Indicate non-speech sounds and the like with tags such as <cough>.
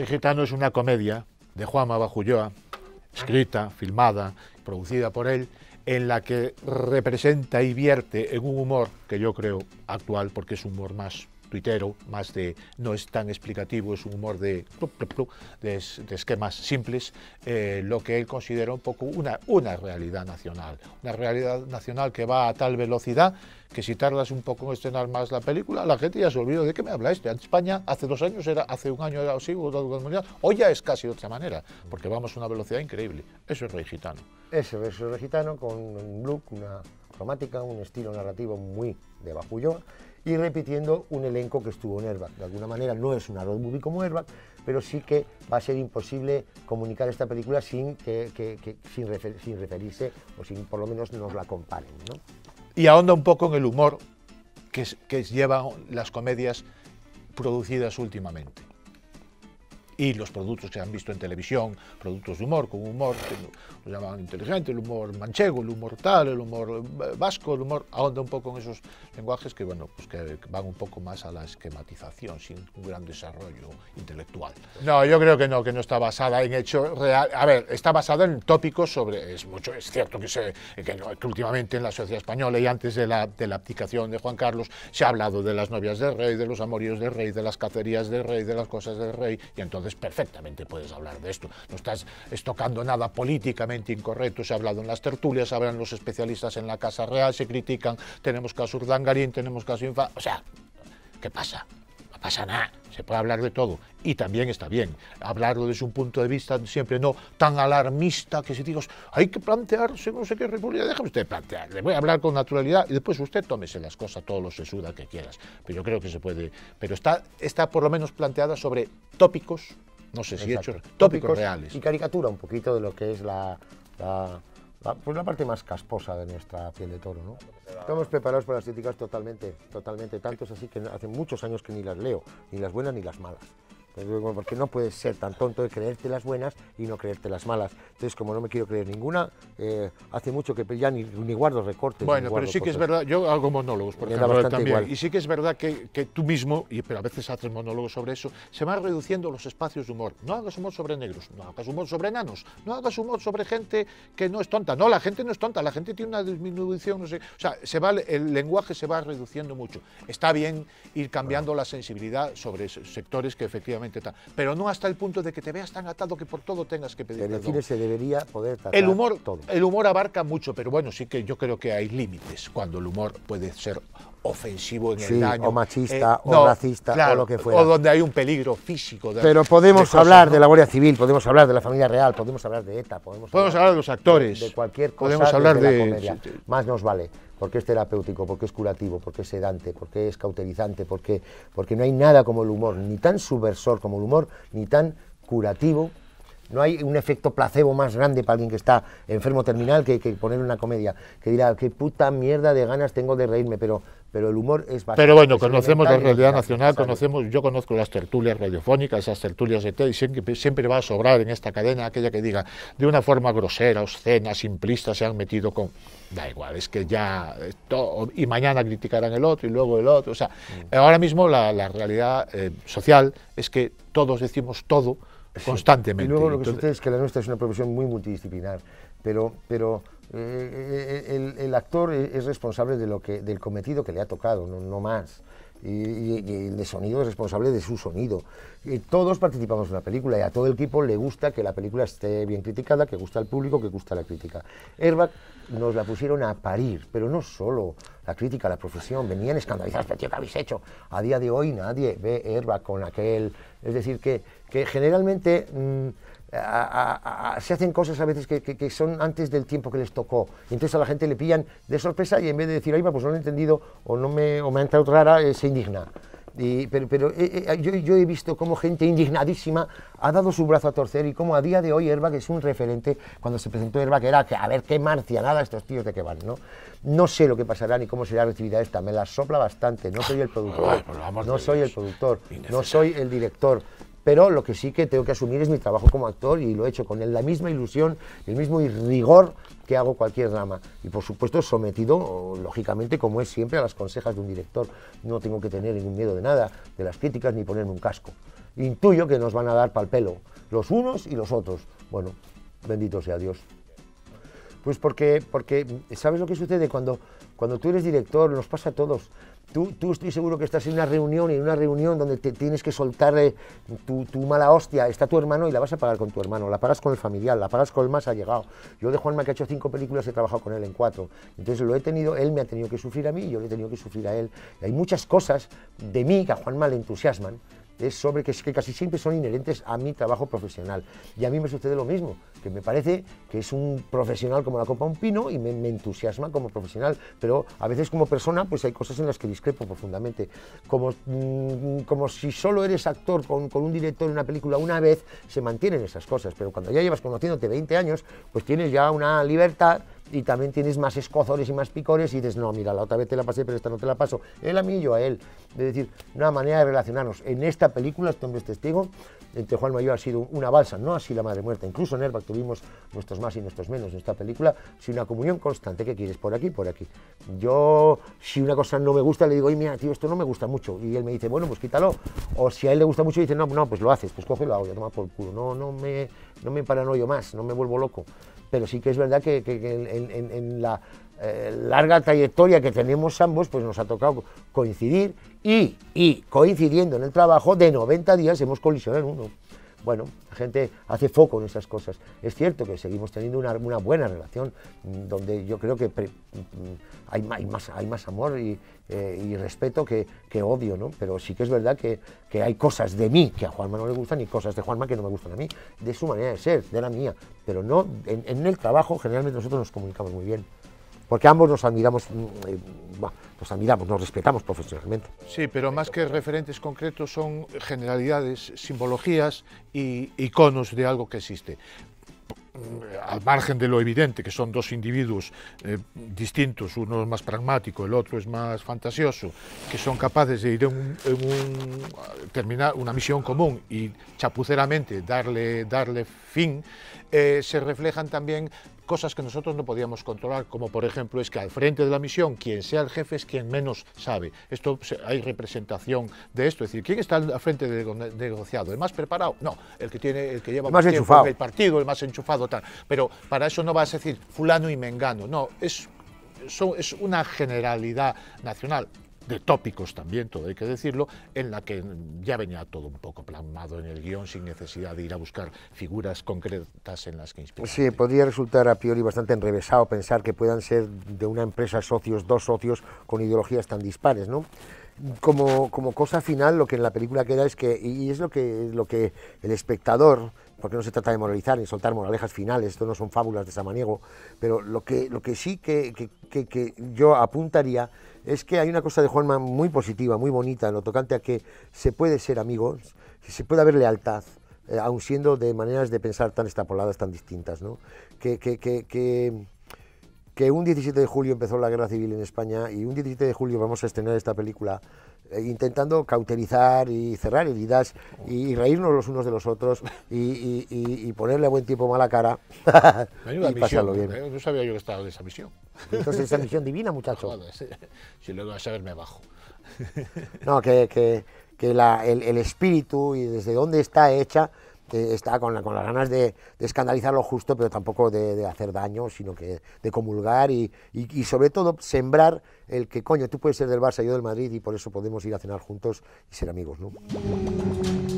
El Gitano es una comedia de Juan mabajulloa escrita, filmada, producida por él, en la que representa y vierte en un humor que yo creo actual, porque es un humor más tuitero, más de, no es tan explicativo, es un humor de, de, esquemas simples, eh, lo que él considera un poco una, una realidad nacional, una realidad nacional que va a tal velocidad que si tardas un poco en estrenar más la película, la gente ya se olvida de qué me habla este. En España hace dos años era, hace un año era así, hoy ya es casi de otra manera, porque vamos a una velocidad increíble. Eso es rey gitano. Eso, eso es rey gitano con un look, una cromática, un estilo narrativo muy de Bajullón y repitiendo un elenco que estuvo en Airbag. De alguna manera no es una road movie como Airbag, pero sí que va a ser imposible comunicar esta película sin, que, sin, referirse o sin por lo menos nos la comparen. ¿no? Y ahonda un poco en el humor que llevan las comedias producidas últimamente y los productos que se han visto en televisión, productos de humor, con humor, que inteligente, el humor manchego, el humor tal, el humor eh, vasco, el humor, ahonda un poco en esos lenguajes que, bueno, pues que van un poco más a la esquematización, sin un gran desarrollo intelectual. No, yo creo que no, que no está basada en hecho real. A ver, está basada en tópicos sobre, es mucho, es cierto que, se, últimamente en la sociedad española y antes de la, de la abdicación de Juan Carlos se ha hablado de las novias del rey, de los amoríos del rey, de las cacerías del rey, de las cosas del rey, y entonces perfectamente puedes hablar de esto. No estás estocando nada políticamente incorrecto. Se ha hablado en las tertulias, hablan los especialistas en la Casa Real, se critican, tenemos caso Urdangarín, tenemos caso Infa... O sea, ¿qué pasa? pasa nada, se puede hablar de todo. Y también está bien hablarlo desde un punto de vista siempre no tan alarmista que si digo, hay que plantearse no sé qué república, déjame usted plantear, le voy a hablar con naturalidad y después usted tómese las cosas, todo lo sesuda que quieras. Pero yo creo que se puede, pero está, está por lo menos planteada sobre tópicos, no sé si he hecho, tópicos, tópicos reales. Y caricatura un poquito de lo que es la la, ah, pues la parte más casposa de nuestra piel de toro, ¿no? Estamos preparados para las críticas totalmente, totalmente, tantos así que hace muchos años que ni las leo, ni las buenas ni las malas porque no puedes ser tan tonto de creerte las buenas y no creerte las malas. Entonces, como no me quiero creer ninguna, eh, hace mucho que ya ni, guardo recortes. Bueno, pero sí que es verdad, yo hago monólogos, porque también. Y sí que es verdad que, tú mismo, y, pero a veces haces monólogos sobre eso, se van reduciendo los espacios de humor. No hagas humor sobre negros, no hagas humor sobre enanos, no hagas humor sobre gente que no es tonta. No, la gente no es tonta, la gente tiene una disminución, O sea, se va, el lenguaje se va reduciendo mucho. Está bien ir cambiando la sensibilidad sobre sectores que efectivamente pero no hasta el punto de que te veas tan atado que por todo tengas que pedir perdón. cine se debería poder tratar el humor, El humor abarca mucho, pero bueno, sí que yo creo que hay límites cuando el humor puede ser ofensivo en el daño. O eh, machista, o racista, o lo que fuera. O donde hay un peligro físico. Pero podemos hablar de la Guardia Civil, podemos hablar de la familia real, podemos hablar de ETA, podemos, hablar, de los actores. De cualquier cosa. Podemos hablar de. La comedia. Más nos vale. Porque es terapéutico, porque es curativo, porque es sedante, porque es cautelizante, porque, porque no hay nada como el humor, ni tan subversor como el humor, ni tan curativo no hay un efecto placebo más grande para alguien que está enfermo terminal que, poner una comedia, que dirá, qué puta mierda de ganas tengo de reírme, pero, pero el humor es bastante... Pero bueno, conocemos la realidad nacional, conocemos, yo conozco las tertulias radiofónicas, esas tertulias de T y siempre, va a sobrar en esta cadena aquella que diga, de una forma grosera, obscena, simplista, se han metido con... Da igual, es que ya... y mañana criticarán el otro y luego el otro. O sea, mm. ahora mismo la, realidad eh, social es que todos decimos todo, constantemente. Y luego lo que sucede es que la nuestra es una profesión muy multidisciplinar, pero, pero eh, eh, eh, el, actor es responsable de lo que, del cometido que le ha tocado, no más y, el de sonido es responsable de su sonido. Y todos participamos en la película y a todo el equipo le gusta que la película esté bien criticada, que gusta al público, que gusta la crítica. Erbac nos la pusieron a parir, pero no solo la crítica, la profesión, venían escandalizados, pero tío, ¿qué habéis hecho? A día de hoy nadie ve Airbag con aquel... Es decir, que, que generalmente... Mm, se hacen cosas a veces que, son antes del tiempo que les tocó. entonces a la gente le pillan de sorpresa y en vez de decir, ay, pues no lo he entendido o, no me, o me ha entrado rara, eh, se indigna. Y, pero, eh, eh, yo, he visto cómo gente indignadísima ha dado su brazo a torcer y cómo a día de hoy que es un referente, cuando se presentó que era que a ver qué marcianada estos tíos de que van, ¿no? No sé lo que pasará ni cómo será la actividad esta, me la sopla bastante, no soy el productor, pues no soy el productor, no soy el director, pero lo que sí que tengo que asumir es mi trabajo como actor y lo he hecho con la misma ilusión, el mismo rigor que hago cualquier drama. Y por supuesto sometido, lógicamente, como es siempre, a las consejas de un director. No tengo que tener ningún miedo de nada, de las críticas ni ponerme un casco. Intuyo que nos van a dar pal pelo, los unos y los otros. Bueno, bendito sea Dios. Pues porque, porque ¿sabes lo que sucede? Cuando, cuando tú eres director, nos pasa a todos. Tú, estoy seguro que estás en una reunión, y en una reunión donde te tienes que soltar tu, mala hostia, está tu hermano y la vas a pagar con tu hermano, la pagas con el familiar, la pagas con el más llegado Yo de Juanma que ha hecho cinco películas he trabajado con él en cuatro, entonces lo he tenido, él me ha tenido que sufrir a mí y yo le he tenido que sufrir a él. hay muchas cosas de mí que a Juanma le entusiasman, es sobre que, que casi siempre son inherentes a mi trabajo profesional. Y a mí me sucede lo mismo, que me parece que es un profesional como la copa un pino y me, entusiasma como profesional, pero a veces como persona pues hay cosas en las que discrepo profundamente. Mm, como, si solo eres actor con, con un director en una película una vez, se mantienen esas cosas, pero cuando ya llevas conociéndote 20 años, pues tienes ya una libertad y también tienes más escozores y más picores y dices, no, mira, la otra vez te la pasé, pero esta no te la paso. Él a mí y yo a él. Es decir, una manera de relacionarnos. En esta película, este hombre es este testigo, entre Juan Mayor ha sido una balsa, no así la madre muerta. Incluso en tuvimos nuestros más y nuestros menos en esta película, si una comunión constante que quieres por aquí, por aquí. Yo, si una cosa no me gusta, le digo, oye, mira, tío, esto no me gusta mucho. Y él me dice, bueno, pues quítalo. O si a él le gusta mucho, dice, no, no, pues lo haces, pues coge y lo hago, ya toma por culo. No, no me, no me paranoio más, no me vuelvo loco pero sí que es verdad que, en, la eh, larga trayectoria que tenemos ambos, pues nos ha tocado coincidir y, y coincidiendo en el trabajo de 90 días hemos colisionado uno bueno, la gente hace foco en esas cosas. Es cierto que seguimos teniendo una, buena relación, mm, donde yo creo que mm, mm, hay, más, amor y, eh, respeto que, odio, ¿no? Pero sí que es verdad que, hay cosas de mí que a Juanma no le gustan y cosas de Juanma que no me gustan a mí, de su manera de ser, de la mía, pero no, en el trabajo generalmente nosotros nos comunicamos muy bien porque ambos nos admiramos, mm, eh, nos admiramos, nos respetamos profesionalmente. Sí, pero más que referentes concretos son generalidades, simbologías y iconos de algo que existe al margen de lo evidente, que son dos individuos eh, distintos, uno es más pragmático, el otro es más fantasioso, que son capaces de ir en, terminar una misión común y chapuceramente darle, darle fin, eh, se reflejan también cosas que nosotros no podíamos controlar, como por ejemplo es que al frente de la misión quien sea el jefe es quien menos sabe. Esto hay representación de esto, es decir, ¿quién está al frente del negociado? ¿El más preparado? No, el que tiene el que lleva más, tiempo, el partido, el más enchufado tal. Pero para eso no vas a decir fulano y mengano, no, es es una generalidad nacional de tópicos también, todo hay que decirlo, en la que ya venía todo un poco plasmado en el guión sin necesidad de ir a buscar figuras concretas en las que inspirar. Sí, podría resultar a priori bastante enrevesado pensar que puedan ser de una empresa socios, dos socios con ideologías tan dispares, ¿no? Como, como cosa final, lo que en la película queda es que, y es lo que, lo que el espectador porque no se trata de moralizar ni soltar moralejas finales, esto no son fábulas de Samaniego, pero lo que, lo que sí que, yo apuntaría es que hay una cosa de Juanma muy positiva, muy bonita, en lo tocante a que se puede ser amigos, se puede haber lealtad, eh, aun siendo de maneras de pensar tan estapoladas, tan distintas, ¿no? que, que un 17 de julio empezó la guerra civil en España y un 17 de julio vamos a estrenar esta película eh, intentando cauterizar y cerrar heridas y, reírnos los unos de los otros y, ponerle a buen tiempo mala cara <laughs> y pasarlo bien. ¿eh? No sabía yo que estaba de esa misión. Entonces esa <laughs> misión divina, muchacho. si lo vas a saber me bajo. No, que, que, que la, el, el espíritu y desde dónde está hecha está con, las ganas de, escandalizar lo justo, pero tampoco de, hacer daño, sino que de comulgar y, sobre todo sembrar el que, coño, tú puedes ser del Barça, yo del Madrid y por eso podemos ir a cenar juntos y ser amigos, ¿no?